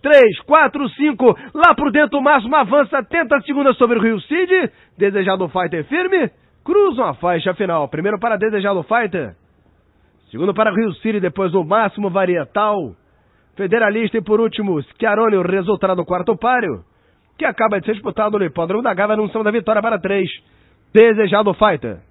3, 4, 5, lá por dentro o máximo avança, tenta a segunda sobre o Rio Cid, desejado Fighter firme, cruzam a faixa final, primeiro para desejado Fighter, segundo para o Rio Cid, depois o máximo varietal, federalista e por último, Schiarone, o resultado do quarto páreo, que acaba de ser disputado no hipódromo da Gava, anunciando da vitória para 3, desejado Fighter.